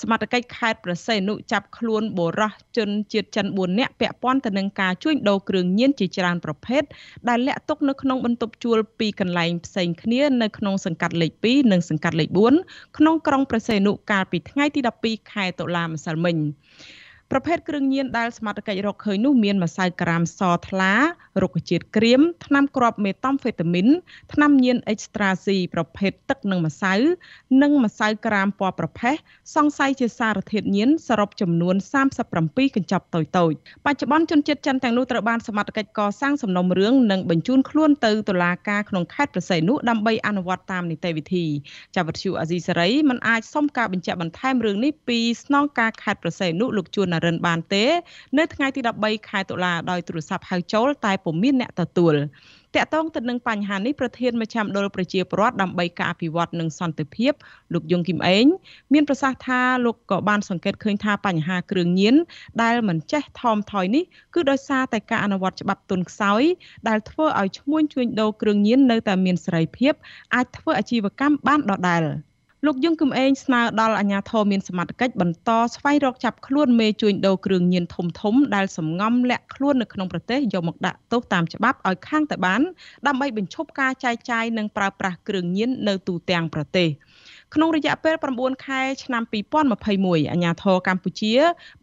សមត្ថកិច្ចខេត្តប្រសេនុចាប់ខ្លួនបុរសជនជាតិចិន4នាក់ពាក់ព័ន្ធទៅនឹងការជួញដូរគ្រឿងញៀនជាច្រើនប្រភេទដែលលាក់ទុកនៅក្នុងបន្ទប់ជួលពីរកន្លែងផ្សេងគ្នានៅក្នុងសង្កាត់លេខ2និងសង្កាត់លេខ4ក្នុងក្រុងប្រសេនុកាលពីថ្ងៃទី12ខែតុលាម្សិលមិញប្រភេទគ្រឿងញៀនដែលសមត្ថកិច្ចរកឃើញនោះមានម្សៅក្រាមសថ្លារុក្ខជាតិក្រៀមថ្នាំគ្រាប់មេតាមហ្វេតាមីនថ្នាំញៀនអេកស្ត្រាស៊ីប្រភេទទឹកនិងម្សៅនិងម្សៅក្រាមពណ៌ប្រផេះសង្ស័យជាសារធាតុញៀនសរុបចំនួន37កញ្ចប់តូចៗបច្ចុប្បន្នជនជាតិចិនទាំងនោះត្រូវបានសមត្ថកិច្ចកសាងសំណុំរឿងនិងបញ្ជូនខ្លួនទៅតុលាការក្នុងខេត្តប្រស័យនោះដើម្បីអនុវត្តតាមនីតិវិធីចាប់វិទ្យុអាស៊ីសេរីមិនអាចសុំការបញ្ជាក់បន្ថែមរឿងនេះពីស្នងការខេត្តប្រស័យនោះលោកជួនរិនបានទេ នៅថ្ងៃទី13ខែតុលាដោយទូរស័ព្ទហៅចូលតែពុំមាន អ្នកទទួលតកតងទៅនឹងបញ្ហានេះប្រធានមជ្ឈមណ្ឌលប្រជាពលរដ្ឋដើម្បីការអភិវឌ្ឍនិងសន្តិភាពលោកយងគឹមអេងមានប្រសាសន៍ថាលោកក៏បានសង្កេតឃើញថាបញ្ហាគ្រឿងញៀនដែលមិនចេះថមថយនេះគឺដោយសារតែការអនុវត្តច្បាប់ទុនខ្សោយដែលធ្វើឲ្យឈ្មួញជួញដូរគ្រឿងញៀននៅតែមានសេរីភាព អាចធ្វើអាជីវកម្មបានដដែល។លោកយឹងគឹមអេងស្នើដល់អាជ្ញាធរមានសមត្ថកិច្ចបន្តស្វែងរកចាប់ខ្លួនមេជួញដូរគ្រឿងញៀនធំធំ ដែលសម្ងំលាក់ខ្លួននៅក្នុងប្រទេសយកមកដាក់ទោសតាមច្បាប់ឲ្យខាងទៅបានដើម្បីបញ្ឈប់ការចែកចាយនិងប្រើប្រាស់គ្រឿងញៀននៅទូទាំងប្រទេសក្នុងរយៈពេល9ខែ ឆ្នាំ2021អាជ្ញាធរកម្ពុជា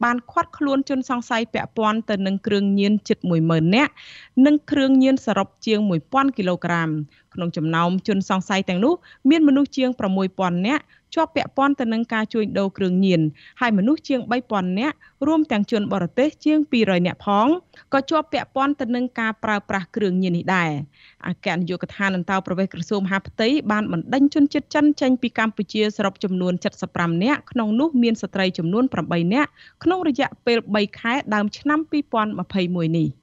បានឃាត់ខ្លួនជនសង្ស័យពាក់ព័ន្ធទៅនឹងគ្រឿងញៀនជិត10000នាក់និងគ្រឿងញៀនសរុបជាង1000គីឡូក្រាមក្នុងចំណោមជនសង្ស័យទាំងនោះ មានមនុស្សជាង6000នាក់ជាប់ពាក់ព័ន្ធទៅនឹងការជួញដូរគ្រឿងញៀនហើយមនុស្សជាង3000នាក់រួមទាំងជនបរទេស ជាង200នាក់ផងក៏ជាប់ពាក់ព័ន្ធទៅនឹងការប្រើប្រាស់គ្រឿងញៀននេះដែរអគ្គនាយកដ្ឋានអន្តោប្រវេសន៍ក្រសួងមហាផ្ទៃបានបណ្ដេញជនជាតិចិន ចេញពីកម្ពុជាសរុបចំនួន75នាក់ក្នុងនោះមានស្ត្រីចំនួន8នាក់ក្នុងរយៈពេល3ខែដើមឆ្នាំ2021នេះ។